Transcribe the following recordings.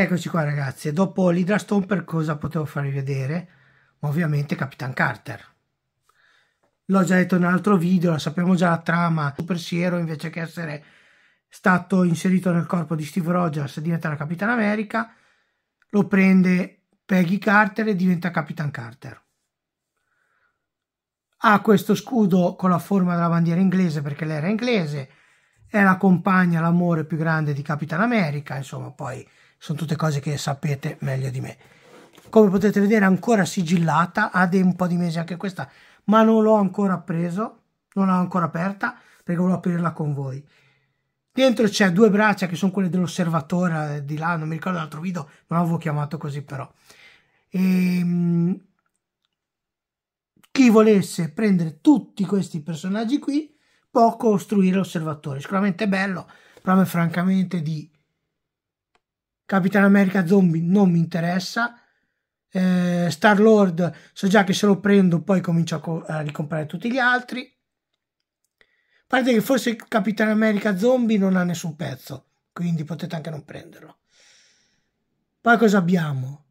Eccoci qua ragazzi, dopo l'Hydra Stomper cosa potevo farvi vedere? Ovviamente Capitan Carter. L'ho già detto in un altro video, la sappiamo già la trama, Super Siero invece che essere stato inserito nel corpo di Steve Rogers diventa la Capitan America, lo prende Peggy Carter e diventa Capitan Carter. Ha questo scudo con la forma della bandiera inglese perché lei era inglese, è la compagna, l'amore più grande di Capitan America, insomma poi sono tutte cose che sapete meglio di me. Come potete vedere ancora sigillata, ha un po' di mesi anche questa, ma non l'ho ancora preso, non l'ho ancora aperta perché volevo aprirla con voi. Dentro c'è due braccia che sono quelle dell'osservatore eh, di là, non mi ricordo l'altro video, non l'avevo chiamato così però. E, ehm, chi volesse prendere tutti questi personaggi qui può costruire l'osservatore. Sicuramente è bello, però me, francamente di Capitan America Zombie non mi interessa. Eh, Star Lord so già che se lo prendo poi comincio a, co- a ricomprare tutti gli altri. A parte che forse Capitan America Zombie non ha nessun pezzo, quindi potete anche non prenderlo. Poi cosa abbiamo?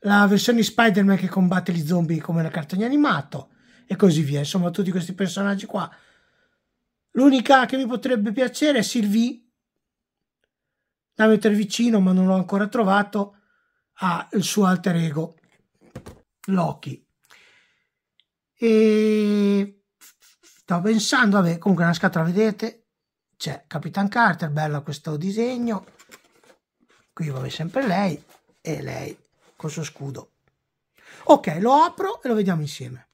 La versione di Spider-Man che combatte gli zombie come nel cartone animato e così via. Insomma, tutti questi personaggi qua. L'unica che mi potrebbe piacere è Sylvie da mettere vicino, ma non l'ho ancora trovato, ha il suo alter ego, Loki. E stavo pensando, vabbè, comunque nella scatola, vedete, c'è Capitan Carter, bello questo disegno. Qui vabbè sempre lei e lei col suo scudo. Ok, lo apro e lo vediamo insieme.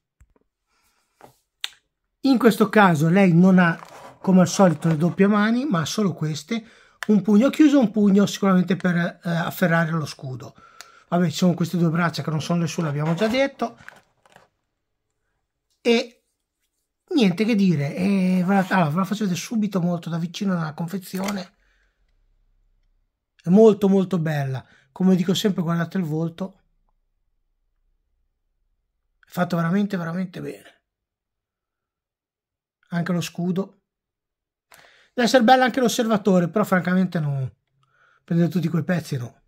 In questo caso lei non ha come al solito le doppie mani, ma solo queste un pugno chiuso un pugno sicuramente per eh, afferrare lo scudo vabbè ci sono queste due braccia che non sono nessuno, l'abbiamo già detto e niente che dire e ve la, allora, ve la faccio vedere subito molto da vicino nella confezione è molto molto bella come dico sempre guardate il volto è fatto veramente veramente bene anche lo scudo Deve essere bella anche l'osservatore, però francamente no. Prendere tutti quei pezzi no.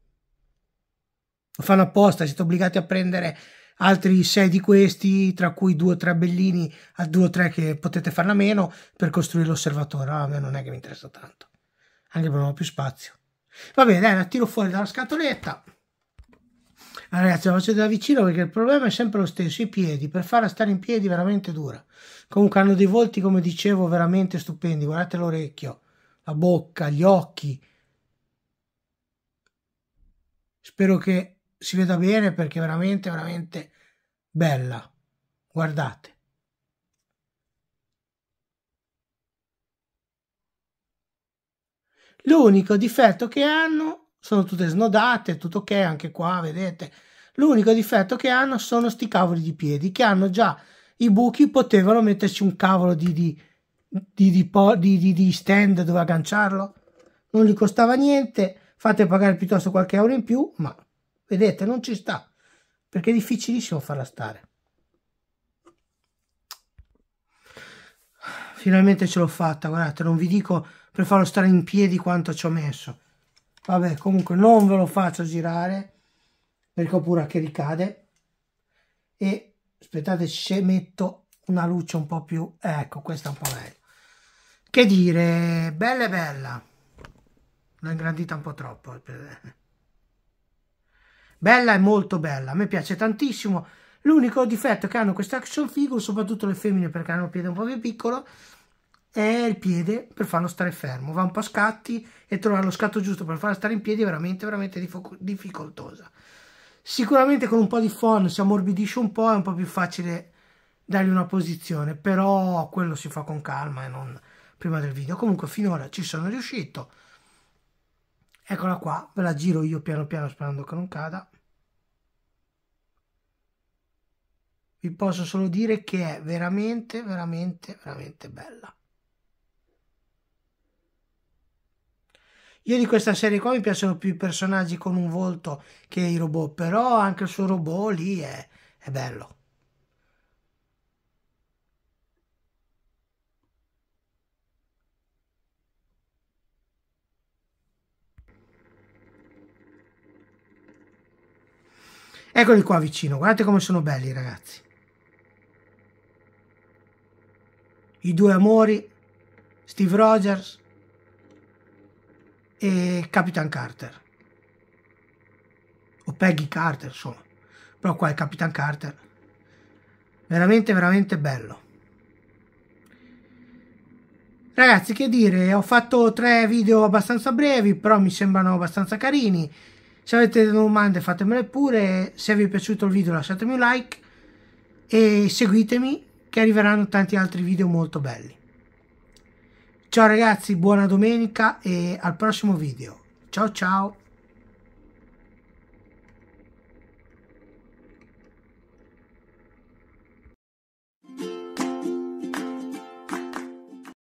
Lo fanno apposta, siete obbligati a prendere altri sei di questi, tra cui due o tre bellini, a 2 o 3 che potete farne a meno per costruire l'osservatore. Ah, a me non è che mi interessa tanto. Anche per non ho più spazio. Va bene, dai, la tiro fuori dalla scatoletta. Ah, ragazzi, lo faccio da vicino perché il problema è sempre lo stesso, i piedi, per farla stare in piedi veramente dura. Comunque hanno dei volti, come dicevo, veramente stupendi. Guardate l'orecchio, la bocca, gli occhi. Spero che si veda bene perché è veramente, veramente bella. Guardate. L'unico difetto che hanno sono tutte snodate, tutto ok anche qua, vedete. L'unico difetto che hanno sono sti cavoli di piedi che hanno già i buchi, potevano metterci un cavolo di, di, di, di, di stand dove agganciarlo. Non gli costava niente, fate pagare piuttosto qualche euro in più, ma vedete, non ci sta, perché è difficilissimo farla stare. Finalmente ce l'ho fatta, guardate, non vi dico per farlo stare in piedi quanto ci ho messo. Vabbè, comunque non ve lo faccio girare perché ho paura che ricade. E aspettate, se metto una luce un po' più... Ecco, questa è un po' meglio. Che dire, bella bella. L'ho ingrandita un po' troppo. Eh, bella è molto bella, mi piace tantissimo. L'unico difetto che hanno queste action figure, soprattutto le femmine perché hanno il piede un po' più piccolo, è il piede per farlo stare fermo. Va un po' a scatti e trovare lo scatto giusto per farlo stare in piedi è veramente, veramente difficoltosa. Sicuramente con un po' di phon si ammorbidisce un po', è un po' più facile dargli una posizione, però quello si fa con calma e non prima del video. Comunque finora ci sono riuscito. Eccola qua, ve la giro io piano piano sperando che non cada. Vi posso solo dire che è veramente, veramente, veramente bella. Io di questa serie qua mi piacciono più i personaggi con un volto che i robot, però anche il suo robot lì è, è bello. Eccoli qua vicino, guardate come sono belli ragazzi. I due amori, Steve Rogers, e Capitan Carter. O Peggy Carter, insomma. Però qua è Capitan Carter. Veramente, veramente bello. Ragazzi, che dire, ho fatto tre video abbastanza brevi, però mi sembrano abbastanza carini. Se avete domande fatemele pure, se vi è piaciuto il video lasciatemi un like e seguitemi che arriveranno tanti altri video molto belli. Ciao ragazzi, buona domenica e al prossimo video. Ciao ciao!